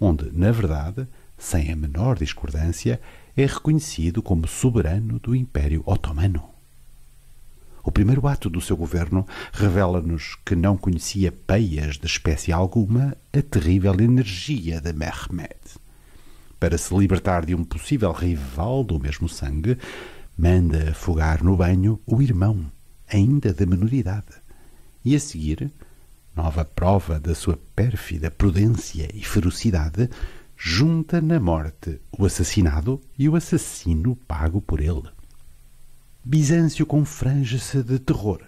onde, na verdade, sem a menor discordância, é reconhecido como soberano do Império Otomano. O primeiro ato do seu governo revela-nos que não conhecia peias de espécie alguma a terrível energia de Mehmed. Para se libertar de um possível rival do mesmo sangue, manda afogar no banho o irmão, ainda da menoridade, e a seguir nova prova da sua pérfida prudência e ferocidade, junta na morte o assassinado e o assassino pago por ele. Bizâncio confrange-se de terror.